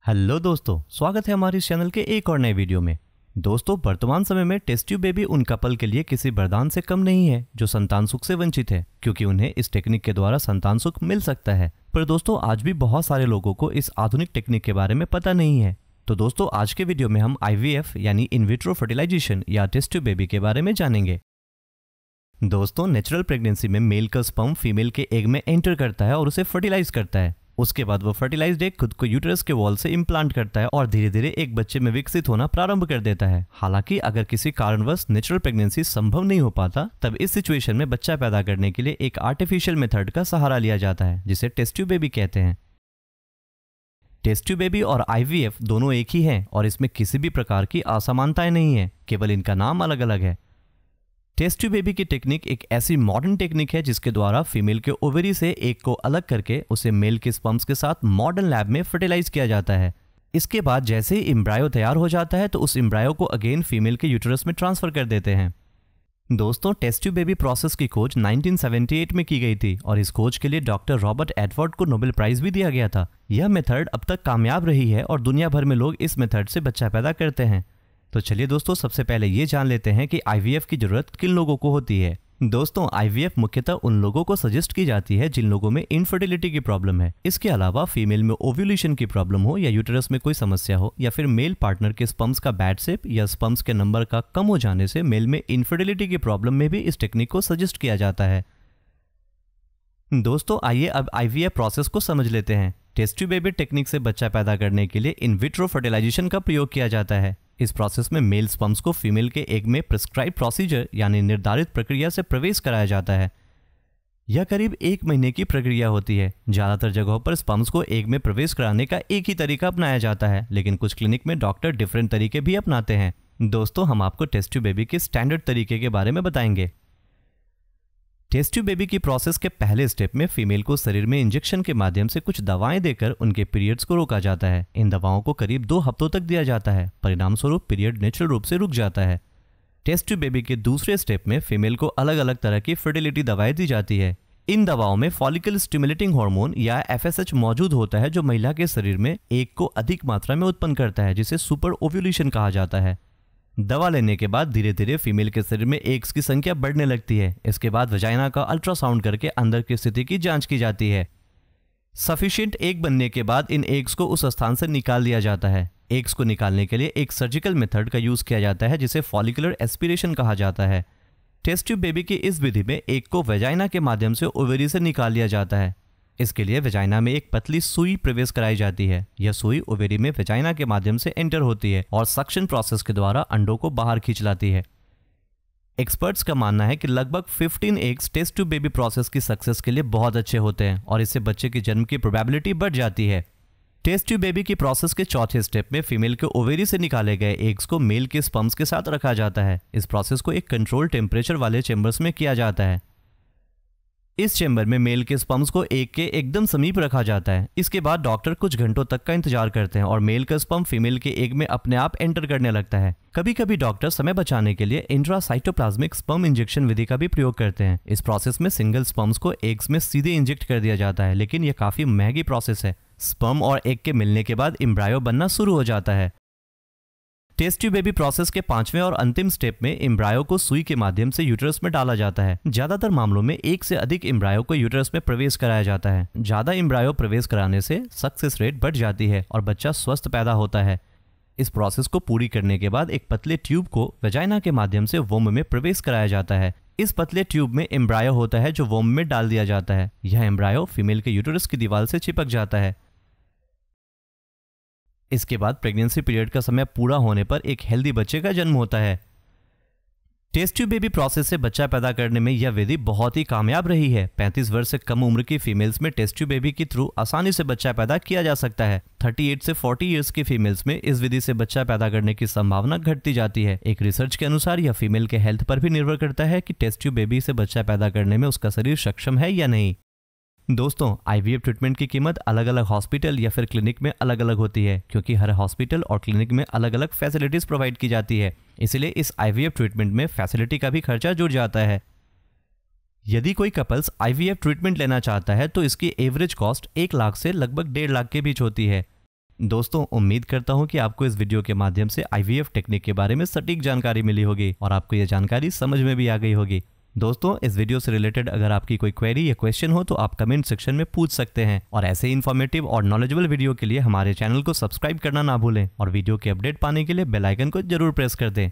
hello दोस्तों स्वागत है हमारे चैनल के एक और नए वीडियो में दोस्तों वर्तमान समय में टेस्ट्यू बेबी उन कपल के लिए किसी वरदान से कम नहीं है जो संतान सुख से वंचित है क्योंकि उन्हें इस टेक्निक के द्वारा संतान सुख मिल सकता है पर दोस्तों आज भी बहुत सारे लोगों को इस आधुनिक टेक्निक के बारे में पता नहीं है तो दोस्तों आज के वीडियो में हम आईवीएफ यानी इनविट्रो फर्टिलाइजेशन या टेस्ट्यू बेबी के बारे में जानेंगे दोस्तों नेचुरल प्रेगनेंसी में मेल का स्पम फीमेल के एग में एंटर करता है और उसे फर्टिलाइज करता है उसके बाद वो फर्टिलाइज एग खुद को यूटरस के वॉल से इम्प्लांट करता है और धीरे धीरे एक बच्चे में विकसित होना प्रारंभ कर देता है हालांकि अगर किसी कारणवश नेचुरल प्रेगनेंसी संभव नहीं हो पाता तब इस सिचुएशन में बच्चा पैदा करने के लिए एक आर्टिफिशियल मेथड का सहारा लिया जाता है जिसे टेस्ट्यू बेबी कहते हैं टेस्ट्यू बेबी और आईवीएफ दोनों एक ही हैं और इसमें किसी भी प्रकार की असमानताएं नहीं है केवल इनका नाम अलग अलग है टेस्ट बेबी की टेक्निक एक ऐसी मॉडर्न टेक्निक है जिसके द्वारा फीमेल के ओवरी से एक को अलग करके उसे मेल के स्पम्स के साथ मॉडर्न लैब में फर्टिलाइज किया जाता है इसके बाद जैसे ही इम्ब्रायो तैयार हो जाता है तो उस इम्ब्रायो को अगेन फीमेल के यूटरस में ट्रांसफर कर देते हैं दोस्तों टेस्ट्यू बेबी प्रोसेस की खोज 1978 में की गई थी और इस खोज के लिए डॉक्टर रॉबर्ट एडवर्ड को नोबेल प्राइज भी दिया गया था यह मेथड अब तक कामयाब रही है और दुनिया भर में लोग इस मेथड से बच्चा पैदा करते हैं तो चलिए दोस्तों सबसे पहले ये जान लेते हैं कि आईवीएफ की जरूरत किन लोगों को होती है दोस्तों आईवीएफ मुख्यतः उन लोगों को सजेस्ट की जाती है जिन लोगों में इनफर्टिलिटी की प्रॉब्लम है इसके अलावा फीमेल में ओव्यूलेशन की प्रॉब्लम हो या यूटेरस में कोई समस्या हो या फिर मेल पार्टनर के स्पम्स का बैड सेप या स्पम्स के नंबर का कम हो जाने से मेल में इनफर्टिलिटी की प्रॉब्लम में भी इस टेक्निक को सजेस्ट किया जाता है दोस्तों आइए अब आईवीएफ प्रोसेस को समझ लेते हैं टेस्टी बेबी टेक्निक से बच्चा पैदा करने के लिए इन विट्रो फर्टिलाइजेशन का प्रयोग किया जाता है इस प्रोसेस में मेल स्पम्स को फीमेल के एग में प्रिस्क्राइब प्रोसीजर यानी निर्धारित प्रक्रिया से प्रवेश कराया जाता है यह करीब एक महीने की प्रक्रिया होती है ज़्यादातर जगहों पर स्पम्स को एग में प्रवेश कराने का एक ही तरीका अपनाया जाता है लेकिन कुछ क्लिनिक में डॉक्टर डिफरेंट तरीके भी अपनाते हैं दोस्तों हम आपको टेस्ट बेबी के स्टैंडर्ड तरीके के बारे में बताएंगे टेस्ट्यू बेबी की प्रोसेस के पहले स्टेप में फीमेल को शरीर में इंजेक्शन के माध्यम से कुछ दवाएं देकर उनके पीरियड्स को रोका जाता है इन दवाओं को करीब दो हफ्तों तक दिया जाता है परिणाम स्वरूप पीरियड नेचुरल रूप से रुक जाता है टेस्टिव बेबी के दूसरे स्टेप में फीमेल को अलग अलग तरह की फर्टिलिटी दवाएं दी जाती है इन दवाओं में फॉलिकल स्टिमुलेटिंग हार्मोन या एफएसएच मौजूद होता है जो महिला के शरीर में एक को अधिक मात्रा में उत्पन्न करता है जिसे सुपर ओव्यूलेशन कहा जाता है दवा लेने के बाद धीरे धीरे फीमेल के शरीर में एग्स की संख्या बढ़ने लगती है इसके बाद वजाइना का अल्ट्रासाउंड करके अंदर की स्थिति की जांच की जाती है सफिशियंट एक बनने के बाद इन एग्स को उस स्थान से निकाल दिया जाता है एग्स को निकालने के लिए एक सर्जिकल मेथड का यूज़ किया जाता है जिसे फॉलिकुलर एस्पिरेशन कहा जाता है टेस्ट ट्यूब बेबी की इस विधि में एक को वेजाइना के माध्यम से ओवरी से निकाल लिया जाता है इसके लिए वेजाइना में एक पतली सुई प्रवेश कराई जाती है यह सुई ओवेरी में वेजाइना के माध्यम से एंटर होती है और सक्शन प्रोसेस के द्वारा अंडों को बाहर खींच लाती है एक्सपर्ट्स का मानना है कि लगभग 15 eggs test tube baby process की सक्सेस के लिए बहुत अच्छे होते हैं और इससे बच्चे के जन्म की प्रोबेबिलिटी बढ़ जाती है टेस्ट ट्यूब बेबी की प्रोसेस के चौथे स्टेप में फीमेल के ओवेरी से निकाले गए एग्स को मेल के स्पम्स के साथ रखा जाता है इस प्रोसेस को एक कंट्रोल टेम्परेचर वाले चेम्बर्स में किया जाता है इस चेम्बर में मेल के स्पम्स को एक के एकदम समीप रखा जाता है इसके बाद डॉक्टर कुछ घंटों तक का इंतजार करते हैं और मेल का स्पम फीमेल के एग में अपने आप एंटर करने लगता है कभी कभी डॉक्टर समय बचाने के लिए इंट्रासाइटोप्लाज्मिक स्पम इंजेक्शन विधि का भी प्रयोग करते हैं इस प्रोसेस में सिंगल स्पम्स को एग्स में सीधे इंजेक्ट कर दिया जाता है लेकिन यह काफी महंगी प्रोसेस है स्पम और एग के मिलने के बाद इम्ब्रायो बनना शुरू हो जाता है टेस्ट ट्यूब बेबी प्रोसेस के पांचवें और अंतिम स्टेप में इम्ब्रायो को सुई के माध्यम से यूटरस में डाला जाता है ज्यादातर मामलों में एक से अधिक इम्ब्रायो को यूटरस में प्रवेश कराया जाता है ज्यादा इम्ब्रायो प्रवेश कराने से सक्सेस रेट बढ़ जाती है और बच्चा स्वस्थ पैदा होता है इस प्रोसेस को पूरी करने के बाद एक पतले ट्यूब को वेजाइना के माध्यम से वोम में प्रवेश कराया जाता है इस पतले ट्यूब में इम्ब्रायो होता है जो वोम में डाल दिया जाता है यह इम्ब्रायो फीमेल के यूटरस की दीवार से चिपक जाता है इसके बाद प्रेगनेंसी पीरियड का समय पूरा होने पर एक हेल्दी बच्चे का जन्म होता है टेस्ट ट्यूब बेबी प्रोसेस से बच्चा पैदा करने में यह विधि बहुत ही कामयाब रही है 35 वर्ष से कम उम्र की फीमेल्स में टेस्ट ट्यूब बेबी के थ्रू आसानी से बच्चा पैदा किया जा सकता है 38 से 40 इयर्स की फीमेल्स में इस विधि से बच्चा पैदा करने की संभावना घटती जाती है एक रिसर्च के अनुसार यह फीमेल के हेल्थ पर भी निर्भर करता है कि टेस्ट ट्यूब बेबी से बच्चा पैदा करने में उसका शरीर सक्षम है या नहीं दोस्तों आई ट्रीटमेंट की कीमत अलग अलग हॉस्पिटल या फिर क्लिनिक में अलग अलग होती है क्योंकि हर हॉस्पिटल और क्लिनिक में अलग अलग फैसिलिटीज प्रोवाइड की जाती है इसलिए इस आई ट्रीटमेंट में फैसिलिटी का भी खर्चा जुड़ जाता है यदि कोई कपल्स आई ट्रीटमेंट लेना चाहता है तो इसकी एवरेज कॉस्ट एक लाख से लगभग डेढ़ लाख के बीच होती है दोस्तों उम्मीद करता हूं कि आपको इस वीडियो के माध्यम से आई टेक्निक के बारे में सटीक जानकारी मिली होगी और आपको यह जानकारी समझ में भी आ गई होगी दोस्तों इस वीडियो से रिलेटेड अगर आपकी कोई क्वेरी या क्वेश्चन हो तो आप कमेंट सेक्शन में पूछ सकते हैं और ऐसे इन्फॉर्मेटिव और नॉलेजेबल वीडियो के लिए हमारे चैनल को सब्सक्राइब करना ना भूलें और वीडियो के अपडेट पाने के लिए बेलाइकन को जरूर प्रेस कर दें